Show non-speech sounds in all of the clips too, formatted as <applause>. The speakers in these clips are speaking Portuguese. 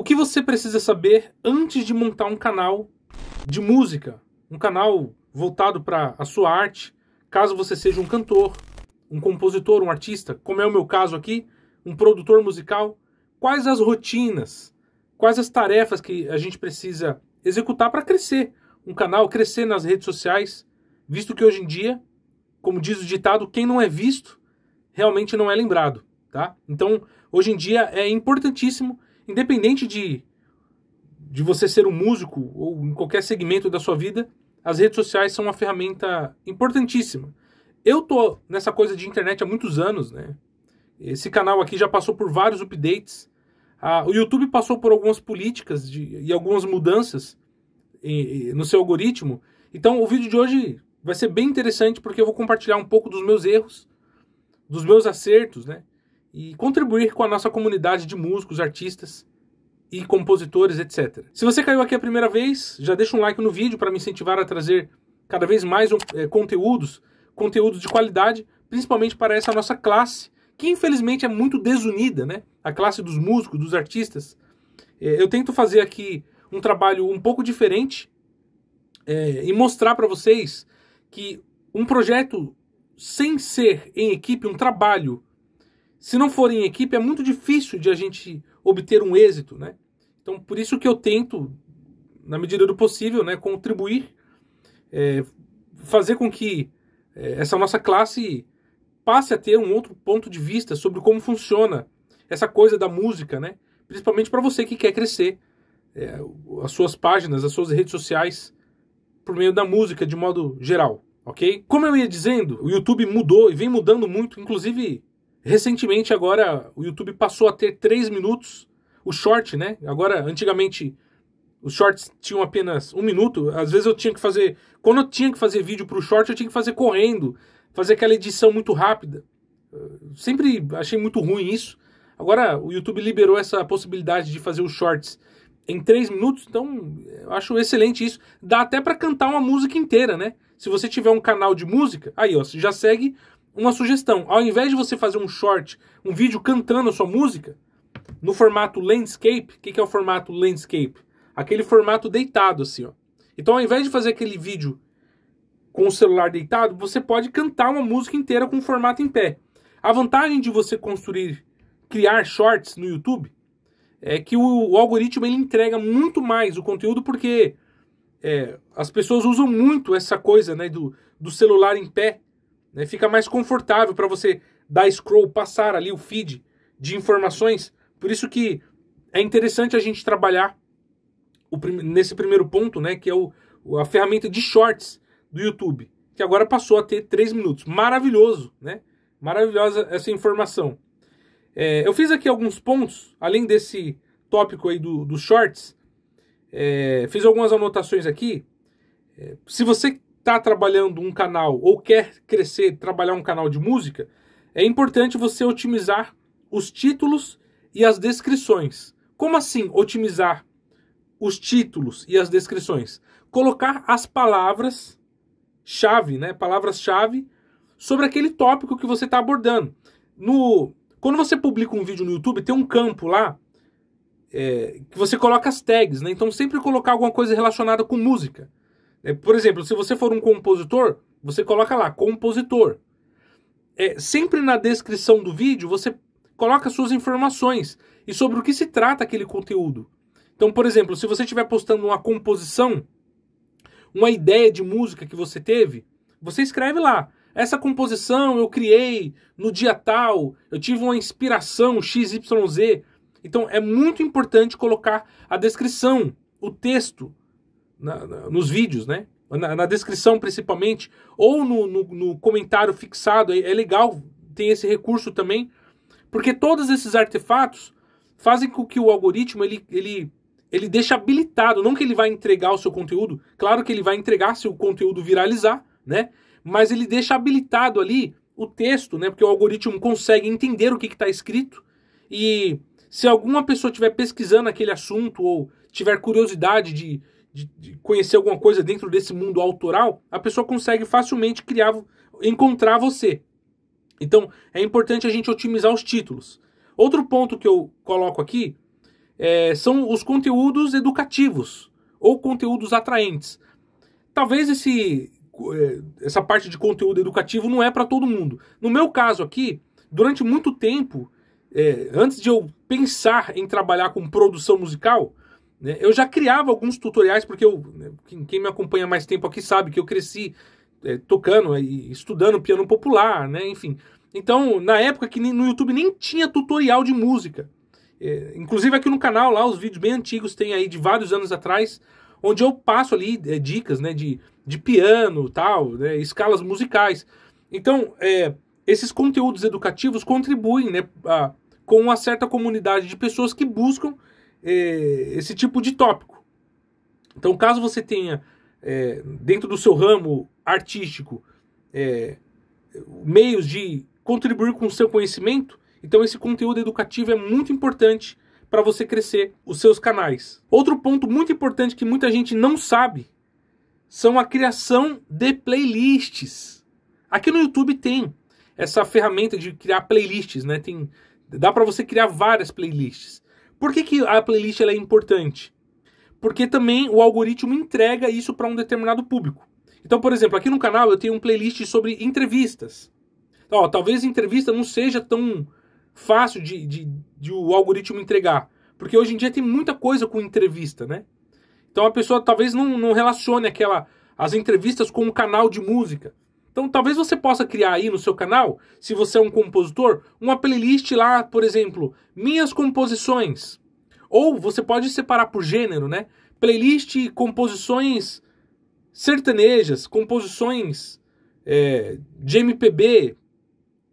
O que você precisa saber antes de montar um canal de música, um canal voltado para a sua arte, caso você seja um cantor, um compositor, um artista, como é o meu caso aqui, um produtor musical, quais as rotinas, quais as tarefas que a gente precisa executar para crescer um canal, crescer nas redes sociais, visto que hoje em dia, como diz o ditado, quem não é visto realmente não é lembrado, tá? Então, hoje em dia é importantíssimo Independente de, de você ser um músico ou em qualquer segmento da sua vida, as redes sociais são uma ferramenta importantíssima. Eu tô nessa coisa de internet há muitos anos, né? Esse canal aqui já passou por vários updates. Ah, o YouTube passou por algumas políticas de, e algumas mudanças e, e, no seu algoritmo. Então, o vídeo de hoje vai ser bem interessante porque eu vou compartilhar um pouco dos meus erros, dos meus acertos, né? e contribuir com a nossa comunidade de músicos, artistas e compositores, etc. Se você caiu aqui a primeira vez, já deixa um like no vídeo para me incentivar a trazer cada vez mais é, conteúdos, conteúdos de qualidade, principalmente para essa nossa classe, que infelizmente é muito desunida, né? A classe dos músicos, dos artistas. É, eu tento fazer aqui um trabalho um pouco diferente é, e mostrar para vocês que um projeto sem ser em equipe, um trabalho se não for em equipe, é muito difícil de a gente obter um êxito, né? Então, por isso que eu tento, na medida do possível, né, contribuir, é, fazer com que é, essa nossa classe passe a ter um outro ponto de vista sobre como funciona essa coisa da música, né? Principalmente para você que quer crescer é, as suas páginas, as suas redes sociais por meio da música de modo geral, ok? Como eu ia dizendo, o YouTube mudou e vem mudando muito, inclusive Recentemente, agora, o YouTube passou a ter 3 minutos o short, né? Agora, antigamente, os shorts tinham apenas um minuto. Às vezes eu tinha que fazer. Quando eu tinha que fazer vídeo para o short, eu tinha que fazer correndo, fazer aquela edição muito rápida. sempre achei muito ruim isso. Agora, o YouTube liberou essa possibilidade de fazer os shorts em 3 minutos, então eu acho excelente isso. Dá até para cantar uma música inteira, né? Se você tiver um canal de música, aí ó, você já segue uma sugestão. Ao invés de você fazer um short, um vídeo cantando a sua música, no formato landscape, o que, que é o formato landscape? Aquele formato deitado, assim, ó. Então, ao invés de fazer aquele vídeo com o celular deitado, você pode cantar uma música inteira com o formato em pé. A vantagem de você construir, criar shorts no YouTube é que o, o algoritmo ele entrega muito mais o conteúdo porque é, as pessoas usam muito essa coisa né, do, do celular em pé né? Fica mais confortável para você dar scroll, passar ali o feed de informações. Por isso que é interessante a gente trabalhar prim nesse primeiro ponto, né, que é o, a ferramenta de shorts do YouTube, que agora passou a ter 3 minutos. Maravilhoso, né? Maravilhosa essa informação. É, eu fiz aqui alguns pontos, além desse tópico aí dos do shorts, é, fiz algumas anotações aqui. É, se você está trabalhando um canal ou quer crescer, trabalhar um canal de música, é importante você otimizar os títulos e as descrições. Como assim otimizar os títulos e as descrições? Colocar as palavras chave, né? Palavras-chave sobre aquele tópico que você está abordando. No, quando você publica um vídeo no YouTube, tem um campo lá é, que você coloca as tags, né? Então sempre colocar alguma coisa relacionada com música. É, por exemplo, se você for um compositor, você coloca lá, compositor. É, sempre na descrição do vídeo, você coloca suas informações e sobre o que se trata aquele conteúdo. Então, por exemplo, se você estiver postando uma composição, uma ideia de música que você teve, você escreve lá. Essa composição eu criei no dia tal, eu tive uma inspiração XYZ. Então é muito importante colocar a descrição, o texto, na, na, nos vídeos, né? Na, na, descrição principalmente, ou no, no, no comentário fixado. É, é, legal, tem esse recurso também, porque todos esses artefatos fazem com que o algoritmo ele, ele, ele deixe habilitado, não que ele vai entregar o seu conteúdo, claro que ele vai entregar se o conteúdo viralizar, né? Mas ele deixa habilitado ali o texto, né? Porque o algoritmo consegue entender o que está escrito e se alguma pessoa estiver pesquisando aquele assunto ou tiver curiosidade de, de, de conhecer alguma coisa dentro desse mundo autoral, a pessoa consegue facilmente criar, encontrar você. Então, é importante a gente otimizar os títulos. Outro ponto que eu coloco aqui é, são os conteúdos educativos ou conteúdos atraentes. Talvez esse, é, essa parte de conteúdo educativo não é para todo mundo. No meu caso aqui, durante muito tempo, é, antes de eu pensar em trabalhar com produção musical, né? Eu já criava alguns tutoriais, porque eu, né, quem me acompanha mais tempo aqui sabe que eu cresci é, tocando é, e estudando piano popular, né? Enfim. Então, na época que no YouTube nem tinha tutorial de música. É, inclusive aqui no canal, lá, os vídeos bem antigos tem aí de vários anos atrás, onde eu passo ali é, dicas, né, de, de piano tal, né, escalas musicais. Então, é, esses conteúdos educativos contribuem, né, a, com uma certa comunidade de pessoas que buscam é, esse tipo de tópico. Então, caso você tenha é, dentro do seu ramo artístico é, meios de contribuir com o seu conhecimento, então esse conteúdo educativo é muito importante para você crescer os seus canais. Outro ponto muito importante que muita gente não sabe são a criação de playlists. Aqui no YouTube tem essa ferramenta de criar playlists, né? Tem dá para você criar várias playlists. Por que, que a playlist é importante? Porque também o algoritmo entrega isso para um determinado público. Então, por exemplo, aqui no canal eu tenho um playlist sobre entrevistas. Ó, talvez entrevista não seja tão fácil de, de, de o algoritmo entregar. Porque hoje em dia tem muita coisa com entrevista, né? Então a pessoa talvez não, não relacione aquela, as entrevistas com o canal de música. Então talvez você possa criar aí no seu canal, se você é um compositor, uma playlist lá, por exemplo, minhas composições. Ou você pode separar por gênero, né? Playlist composições sertanejas, composições é, de MPB.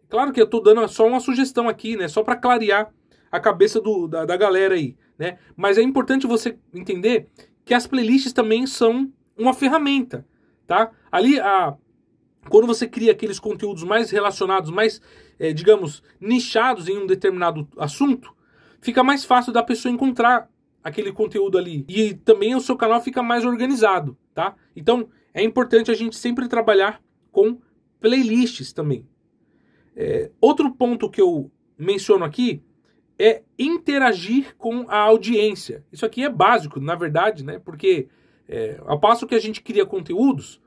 Claro que eu estou dando só uma sugestão aqui, né? Só para clarear a cabeça do, da, da galera aí, né? Mas é importante você entender que as playlists também são uma ferramenta, tá? Ali a quando você cria aqueles conteúdos mais relacionados, mais, é, digamos, nichados em um determinado assunto, fica mais fácil da pessoa encontrar aquele conteúdo ali. E também o seu canal fica mais organizado, tá? Então, é importante a gente sempre trabalhar com playlists também. É, outro ponto que eu menciono aqui é interagir com a audiência. Isso aqui é básico, na verdade, né? Porque é, ao passo que a gente cria conteúdos,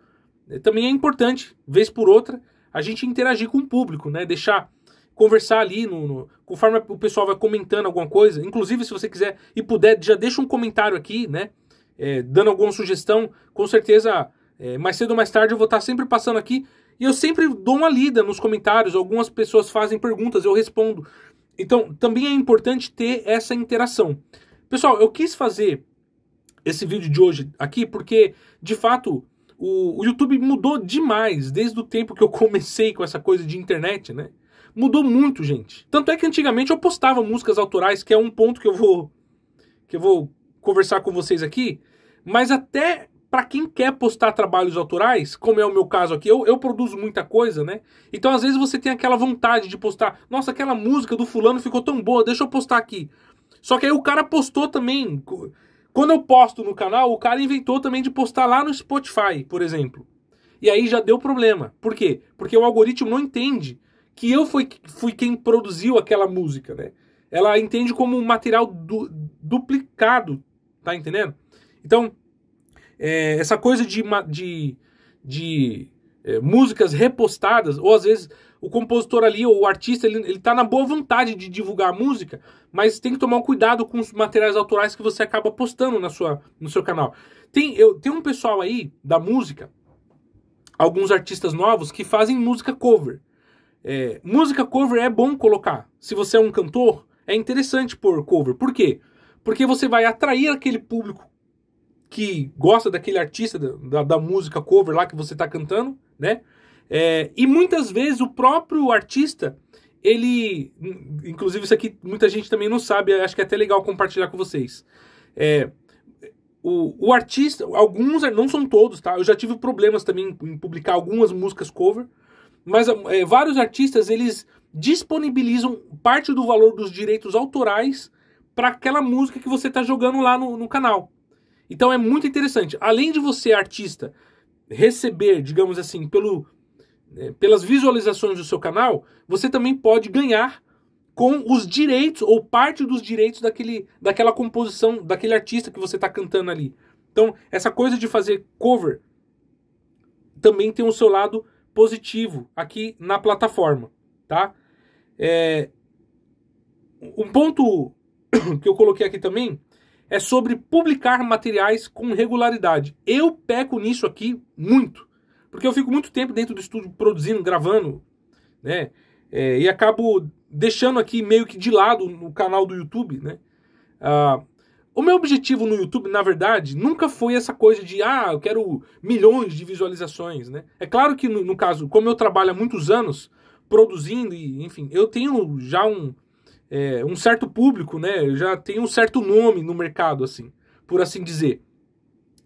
é, também é importante, vez por outra, a gente interagir com o público, né? Deixar conversar ali no, no, conforme o pessoal vai comentando alguma coisa. Inclusive, se você quiser e puder, já deixa um comentário aqui, né? É, dando alguma sugestão, com certeza é, mais cedo ou mais tarde eu vou estar sempre passando aqui e eu sempre dou uma lida nos comentários. Algumas pessoas fazem perguntas, eu respondo. Então, também é importante ter essa interação. Pessoal, eu quis fazer esse vídeo de hoje aqui porque, de fato, o, o YouTube mudou demais desde o tempo que eu comecei com essa coisa de internet, né? Mudou muito, gente. Tanto é que antigamente eu postava músicas autorais, que é um ponto que eu vou que eu vou conversar com vocês aqui, mas até para quem quer postar trabalhos autorais, como é o meu caso aqui, eu, eu, produzo muita coisa, né? Então às vezes você tem aquela vontade de postar, nossa, aquela música do fulano ficou tão boa, deixa eu postar aqui. Só que aí o cara postou também quando eu posto no canal, o cara inventou também de postar lá no Spotify, por exemplo. E aí já deu problema. Por quê? Porque o algoritmo não entende que eu fui, fui quem produziu aquela música, né? Ela entende como um material du, duplicado, tá entendendo? Então, é, essa coisa de, de, de é, músicas repostadas, ou às vezes o compositor ali, ou o artista, ele, ele tá na boa vontade de divulgar a música, mas tem que tomar um cuidado com os materiais autorais que você acaba postando na sua, no seu canal. Tem, eu, tem um pessoal aí da música, alguns artistas novos, que fazem música cover. É, música cover é bom colocar. Se você é um cantor, é interessante pôr cover. Por quê? Porque você vai atrair aquele público que gosta daquele artista, da, da música cover lá que você está cantando, né? É, e muitas vezes o próprio artista, ele. Inclusive, isso aqui muita gente também não sabe, acho que é até legal compartilhar com vocês. É, o, o, artista, alguns, não são todos, tá? Eu já tive problemas também em publicar algumas músicas cover, mas é, vários artistas eles disponibilizam parte do valor dos direitos autorais para aquela música que você está jogando lá no, no, canal. Então é muito interessante. Além de você, artista, receber, digamos assim, pelo né, pelas visualizações do seu canal, você também pode ganhar com os direitos ou parte dos direitos daquele, daquela composição, daquele artista que você está cantando ali. Então, essa coisa de fazer cover também tem o seu lado positivo aqui na plataforma, tá? É, um ponto <coughs> que eu coloquei aqui também é sobre publicar materiais com regularidade. Eu peco nisso aqui muito. Porque eu fico muito tempo dentro do estúdio produzindo, gravando, né? É, e acabo deixando aqui meio que de lado no canal do YouTube, né? Ah, o meu objetivo no YouTube, na verdade, nunca foi essa coisa de, ah, eu quero milhões de visualizações, né? É claro que, no, no caso, como eu trabalho há muitos anos produzindo, e enfim, eu tenho já um, é, um certo público, né? Eu já tenho um certo nome no mercado, assim, por assim dizer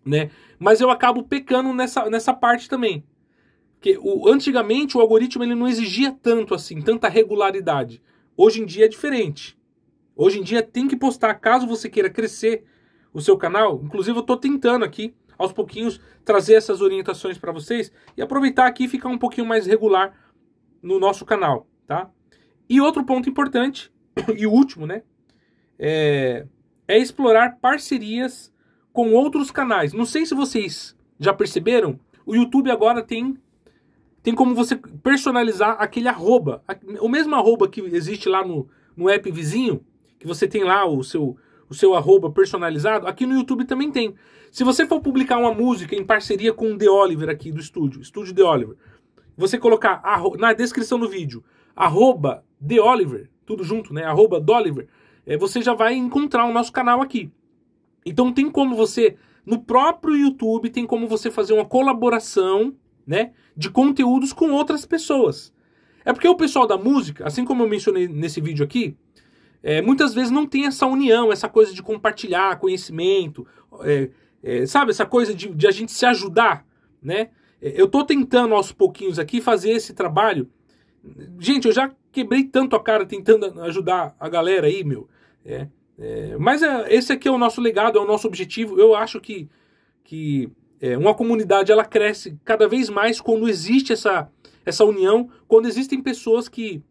né? Mas eu acabo pecando nessa, nessa parte também. Porque o, antigamente o algoritmo ele não exigia tanto assim, tanta regularidade. Hoje em dia é diferente. Hoje em dia tem que postar, caso você queira crescer o seu canal. Inclusive eu estou tentando aqui, aos pouquinhos, trazer essas orientações para vocês e aproveitar aqui e ficar um pouquinho mais regular no nosso canal, tá? E outro ponto importante, <coughs> e o último, né? É, é explorar parcerias com outros canais. Não sei se vocês já perceberam, o YouTube agora tem tem como você personalizar aquele arroba, o mesmo arroba que existe lá no, no app vizinho, que você tem lá o seu o seu arroba personalizado, aqui no YouTube também tem. Se você for publicar uma música em parceria com o The Oliver aqui do estúdio, estúdio The Oliver, você colocar na descrição do vídeo, arroba The Oliver, tudo junto, né? Arroba Doliver, é, você já vai encontrar o nosso canal aqui. Então tem como você, no próprio YouTube, tem como você fazer uma colaboração, né, de conteúdos com outras pessoas. É porque o pessoal da música, assim como eu mencionei nesse vídeo aqui, é, muitas vezes não tem essa união, essa coisa de compartilhar conhecimento, é, é, sabe, essa coisa de, de, a gente se ajudar, né? É, eu tô tentando aos pouquinhos aqui fazer esse trabalho. Gente, eu já quebrei tanto a cara tentando ajudar a galera aí, meu. É, é, mas é, esse aqui é o nosso legado, é o nosso objetivo. Eu acho que, que é, uma comunidade ela cresce cada vez mais quando existe essa, essa união, quando existem pessoas que,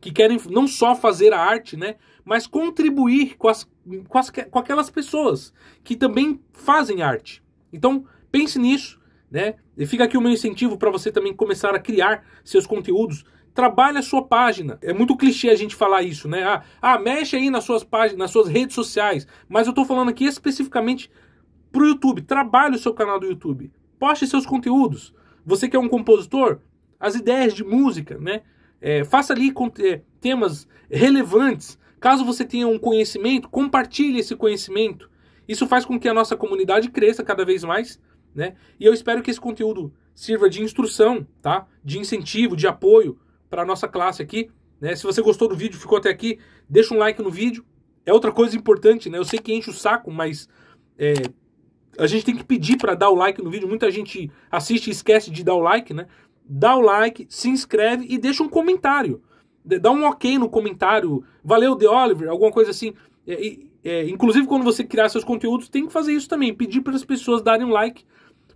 que querem não só fazer a arte, né, mas contribuir com, as, com, as, com aquelas pessoas que também fazem arte. Então, pense nisso. Né? E fica aqui o meu incentivo para você também começar a criar seus conteúdos, trabalhe a sua página. É muito clichê a gente falar isso, né? Ah, ah mexe aí nas suas páginas, nas suas redes sociais. Mas eu estou falando aqui especificamente para o YouTube. Trabalhe o seu canal do YouTube. Poste seus conteúdos. Você que é um compositor, as ideias de música, né? É, faça ali é, temas relevantes. Caso você tenha um conhecimento, compartilhe esse conhecimento. Isso faz com que a nossa comunidade cresça cada vez mais, né? E eu espero que esse conteúdo sirva de instrução, tá? De incentivo, de apoio para a nossa classe aqui. Né? Se você gostou do vídeo, ficou até aqui, deixa um like no vídeo. É outra coisa importante, né? Eu sei que enche o saco, mas é, a gente tem que pedir para dar o like no vídeo. Muita gente assiste e esquece de dar o like, né? Dá o like, se inscreve e deixa um comentário. Dá um ok no comentário. Valeu, The Oliver, alguma coisa assim. É, é, inclusive, quando você criar seus conteúdos, tem que fazer isso também. Pedir para as pessoas darem um like.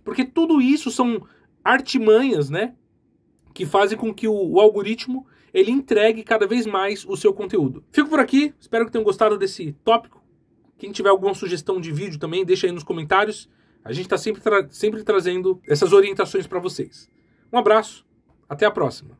Porque tudo isso são artimanhas, né? que fazem com que o, o algoritmo ele entregue cada vez mais o seu conteúdo. Fico por aqui, espero que tenham gostado desse tópico. Quem tiver alguma sugestão de vídeo também, deixa aí nos comentários. A gente está sempre, tra sempre trazendo essas orientações para vocês. Um abraço, até a próxima.